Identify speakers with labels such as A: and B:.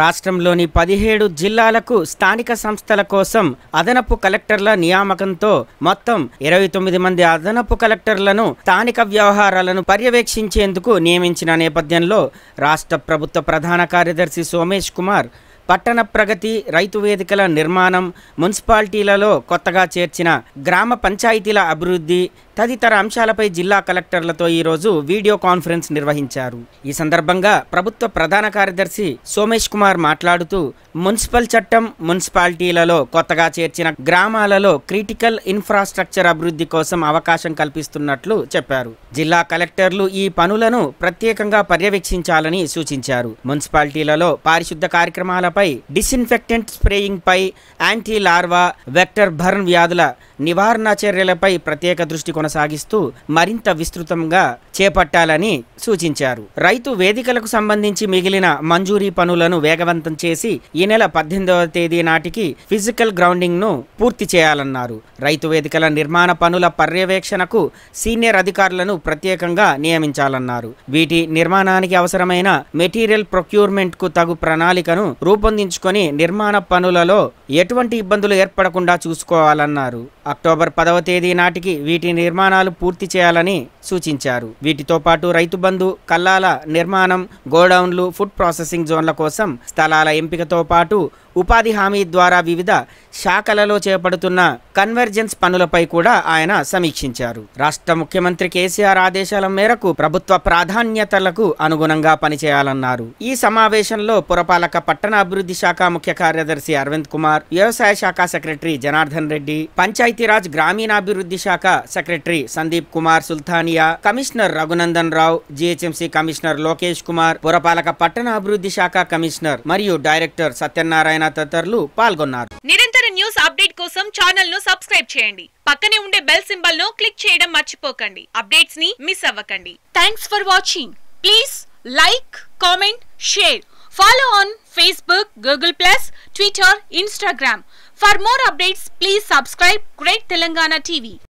A: రాష్ట్రంలోని పదిహేడు జిల్లాలకు స్థానిక సంస్థల కోసం అదనపు కలెక్టర్ల నియామకంతో మొత్తం ఇరవై తొమ్మిది మంది అదనపు కలెక్టర్లను స్థానిక వ్యవహారాలను పర్యవేక్షించేందుకు నియమించిన నేపథ్యంలో రాష్ట్ర ప్రభుత్వ ప్రధాన కార్యదర్శి సోమేష్ కుమార్ పట్టణ ప్రగతి రైతు వేదికల నిర్మాణం మున్సిపాలిటీలలో కొత్తగా చేర్చిన గ్రామ పంచాయతీల అభివృద్ధి తదితర అంశాలపై జిల్లా కలెక్టర్లతో ఈరోజు వీడియో కాన్ఫరెన్స్ నిర్వహించారు ఈ సందర్భంగా ప్రభుత్వ ప్రధాన కార్యదర్శి సోమేష్ కుమార్ మాట్లాడుతూ మున్సిపల్ చట్టం మున్సిపాలిటీలలో కొత్తగా చేర్చిన గ్రామాలలో క్రిటికల్ ఇన్ఫ్రాస్ట్రక్చర్ అభివృద్ధి కోసం అవకాశం కల్పిస్తున్నట్లు చెప్పారు జిల్లా కలెక్టర్లు ఈ పనులను ప్రత్యేకంగా పర్యవేక్షించాలని సూచించారు మున్సిపాలిటీలలో పారిశుద్ధ కార్యక్రమాల పై డిస్ఇన్ఫెక్టెంట్ స్ప్రేయింగ్ పై యాంటీ లార్వా వెక్టర్ బర్న్ వ్యాధుల నివారణ చర్యలపై ప్రత్యేక దృష్టి కొనసాగిస్తూ మరింత విస్తృతంగా చేపట్టాలని సూచించారు రైతు వేదికలకు సంబంధించి మిగిలిన మంజూరీ పనులను వేగవంతం చేసి ఈ నెల పద్దెనిమిదవ తేదీ నాటికి ఫిజికల్ గ్రౌండింగ్ను పూర్తి చేయాలన్నారు రైతు వేదికల నిర్మాణ పనుల పర్యవేక్షణకు సీనియర్ అధికారులను ప్రత్యేకంగా నియమించాలన్నారు వీటి నిర్మాణానికి అవసరమైన మెటీరియల్ ప్రొక్యూర్మెంట్కు తగు ప్రణాళికను రూపొందించుకొని నిర్మాణ పనులలో ఎటువంటి ఇబ్బందులు ఏర్పడకుండా చూసుకోవాలన్నారు అక్టోబర్ పదవ తేదీ నాటికి వీటి నిర్మాణాలు పూర్తి చేయాలని సూచించారు వీటితో పాటు రైతు బంధు కల్లాల నిర్మాణం గోడౌన్లు ఫుడ్ ప్రాసెసింగ్ జోన్ల కోసం స్థలాల ఎంపికతో పాటు ఉపాధి హామీ ద్వారా వివిధ శాఖలలో చేపడుతున్న కన్వర్జెన్స్ పనులపై కూడా ఆయన సమీక్షించారు రాష్ట్ర ముఖ్యమంత్రి కేసీఆర్ ఆదేశాల మేరకు ప్రభుత్వ ప్రాధాన్యతలకు అనుగుణంగా పనిచేయాలన్నారు ఈ సమావేశంలో పురపాలక పట్టణాభివృద్ధి శాఖ ముఖ్య కార్యదర్శి అరవింద్ కుమార్ వ్యవసాయ శాఖ సెక్రటరీ జనార్దన్ రెడ్డి పంచాయతీ పంచాయతీరాజ్ గ్రామీణాభివృద్ధి శాఖ secretary Sandeep Kumar Sultania commissioner Raghunandan Rao GHMC commissioner Lokesh Kumar పురపాలక పట్టణ అభివృద్ధి శాఖ కమిషనర్ మరియు డైరెక్టర్ సత్యనారాయణ తదితరులు పాల్గొన్నారు
B: నిరంతర న్యూస్ అప్డేట్ కోసం ఛానల్ ను సబ్స్క్రైబ్ చేయండి పక్కనే ఉండే బెల్ సింబల్ ను క్లిక్ చేయడం మర్చిపోకండి అప్డేట్స్ ని మిస్ అవ్వకండి thanks for watching please like comment share Follow on Facebook, Google+, Twitter, Instagram. For more updates, please subscribe Great Telangana TV.